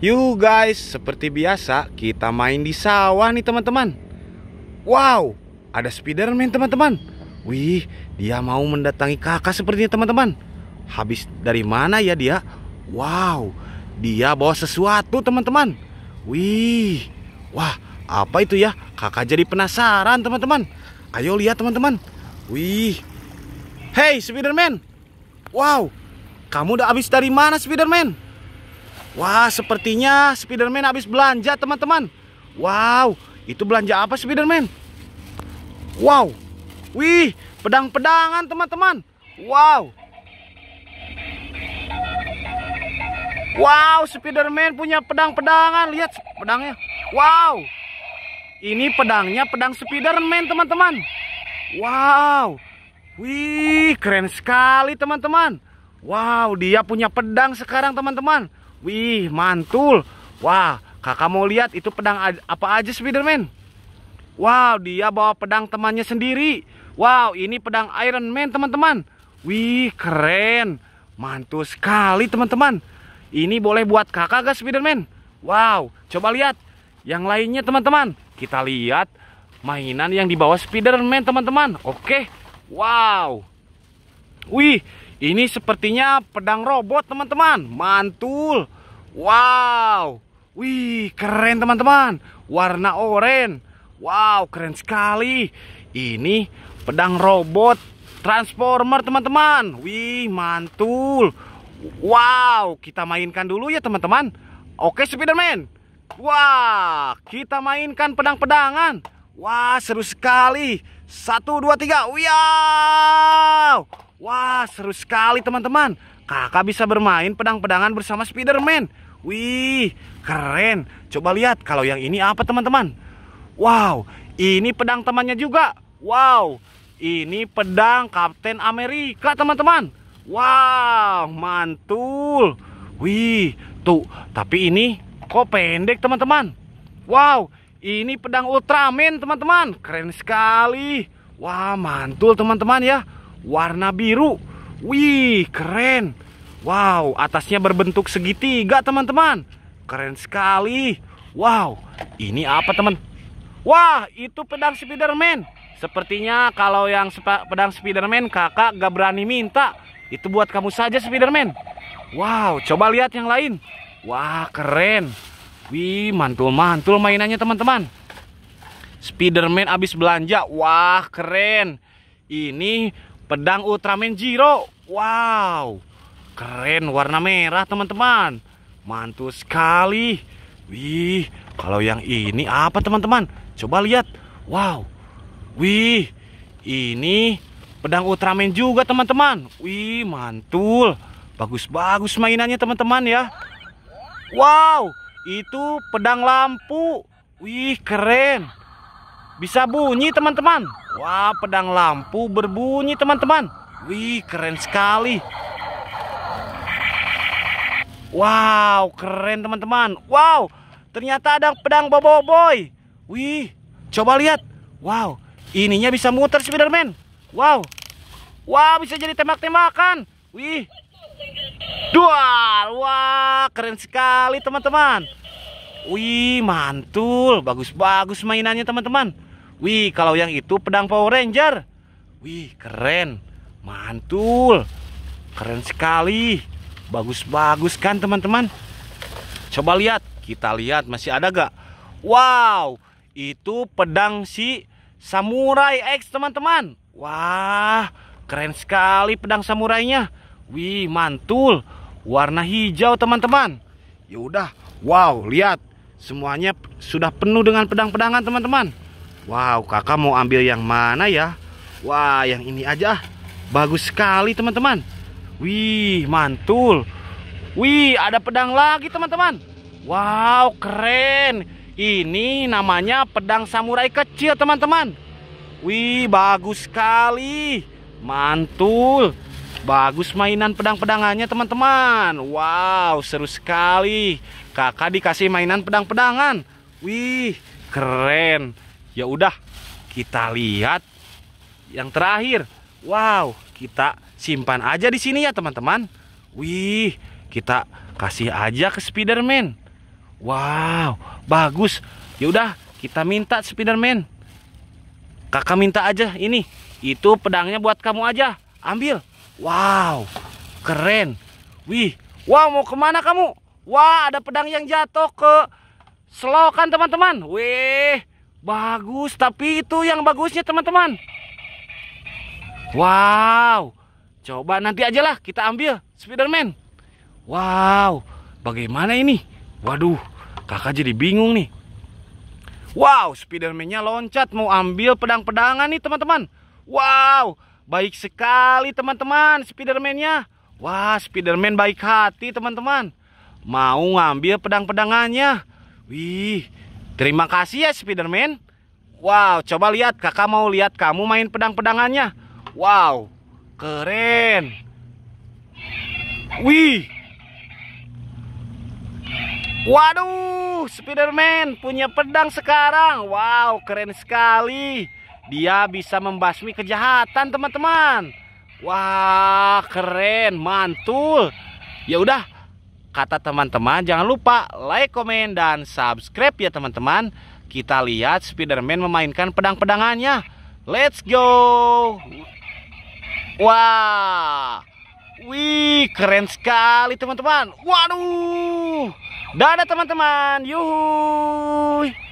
You guys, seperti biasa kita main di sawah nih teman-teman Wow, ada Spiderman teman-teman Wih, dia mau mendatangi kakak sepertinya teman-teman Habis dari mana ya dia? Wow, dia bawa sesuatu teman-teman Wih, wah apa itu ya? Kakak jadi penasaran teman-teman Ayo lihat teman-teman Wih, hey Spiderman Wow, kamu udah habis dari mana Spiderman? Wah, sepertinya Spiderman habis belanja, teman-teman. Wow, itu belanja apa Spiderman? Wow. Wih, pedang-pedangan, teman-teman. Wow. Wow, Spiderman punya pedang-pedangan. Lihat pedangnya. Wow. Ini pedangnya pedang Spiderman, teman-teman. Wow. Wih, keren sekali, teman-teman. Wow, dia punya pedang sekarang, teman-teman. Wih, mantul. Wah, kakak mau lihat itu pedang apa aja Spiderman? Wow, dia bawa pedang temannya sendiri. Wow, ini pedang Iron Man, teman-teman. Wih, keren. Mantul sekali, teman-teman. Ini boleh buat kakak gak Spiderman? Wow, coba lihat. Yang lainnya, teman-teman. Kita lihat mainan yang dibawa Spiderman, teman-teman. Oke. Wow. Wih, ini sepertinya pedang robot teman-teman Mantul Wow Wih keren teman-teman Warna oranye Wow keren sekali Ini pedang robot Transformer teman-teman Wih mantul Wow kita mainkan dulu ya teman-teman Oke Spiderman Wah kita mainkan pedang-pedangan Wah seru sekali Satu dua tiga Wow Wah, seru sekali teman-teman. Kakak bisa bermain pedang-pedangan bersama Spiderman. Wih, keren. Coba lihat kalau yang ini apa teman-teman. Wow, ini pedang temannya juga. Wow, ini pedang Kapten Amerika teman-teman. Wow, mantul. Wih, tuh, tapi ini kok pendek teman-teman. Wow, ini pedang Ultraman teman-teman. Keren sekali. Wah, mantul teman-teman ya warna biru. Wih, keren. Wow, atasnya berbentuk segitiga, teman-teman. Keren sekali. Wow, ini apa, teman? Wah, itu pedang Spiderman. Sepertinya kalau yang pedang Spiderman kakak gak berani minta. Itu buat kamu saja Spiderman. Wow, coba lihat yang lain. Wah, keren. Wih, mantul-mantul mainannya teman-teman. Spiderman abis belanja. Wah, keren. Ini Pedang Ultraman Zero. Wow. Keren warna merah, teman-teman. Mantul sekali. Wih, kalau yang ini apa, teman-teman? Coba lihat. Wow. Wih, ini pedang Ultraman juga, teman-teman. Wih, mantul. Bagus-bagus mainannya, teman-teman ya. Wow, itu pedang lampu. Wih, keren. Bisa bunyi teman-teman. Wah, pedang lampu berbunyi teman-teman. Wih, keren sekali. Wow, keren teman-teman. Wow, ternyata ada pedang Bobo Boy. Wih, coba lihat. Wow, ininya bisa muter Spiderman. Wow. Wow, bisa jadi tembak-tembakan. Wih. Dual. Wah, keren sekali teman-teman. Wih, mantul. Bagus-bagus mainannya teman-teman. Wih, kalau yang itu pedang Power Ranger. Wih, keren. Mantul. Keren sekali. Bagus-bagus kan, teman-teman? Coba lihat. Kita lihat masih ada gak? Wow, itu pedang si Samurai X, teman-teman. Wah, keren sekali pedang samurainya. Wih, mantul. Warna hijau, teman-teman. Yaudah, wow, lihat. Semuanya sudah penuh dengan pedang-pedangan, teman-teman. Wow, kakak mau ambil yang mana ya? Wah, yang ini aja ah. Bagus sekali, teman-teman. Wih, mantul. Wih, ada pedang lagi, teman-teman. Wow, keren. Ini namanya pedang samurai kecil, teman-teman. Wih, bagus sekali. Mantul. Bagus mainan pedang-pedangannya, teman-teman. Wow, seru sekali. Kakak dikasih mainan pedang-pedangan. Wih, keren ya udah kita lihat yang terakhir wow kita simpan aja di sini ya teman-teman wih kita kasih aja ke Spiderman wow bagus ya udah kita minta Spiderman kakak minta aja ini itu pedangnya buat kamu aja ambil wow keren wih wow mau kemana kamu wah ada pedang yang jatuh ke selokan teman-teman wih Bagus, tapi itu yang bagusnya teman-teman. Wow. Coba nanti aja lah kita ambil Spiderman. Wow, bagaimana ini? Waduh, kakak jadi bingung nih. Wow, Spiderman-nya loncat mau ambil pedang-pedangan nih teman-teman. Wow, baik sekali teman-teman Spiderman-nya. Wah, Spiderman baik hati teman-teman. Mau ngambil pedang-pedangannya. Wih, Terima kasih ya Spiderman. Wow, coba lihat kakak mau lihat kamu main pedang-pedangannya. Wow, keren. Wih. Waduh, Spiderman punya pedang sekarang. Wow, keren sekali. Dia bisa membasmi kejahatan, teman-teman. Wah, keren, mantul. Ya udah, kata teman-teman jangan lupa like, komen, dan subscribe ya teman-teman Kita lihat Spiderman memainkan pedang-pedangannya Let's go Wah Wih keren sekali teman-teman Waduh Dadah teman-teman Yuhuy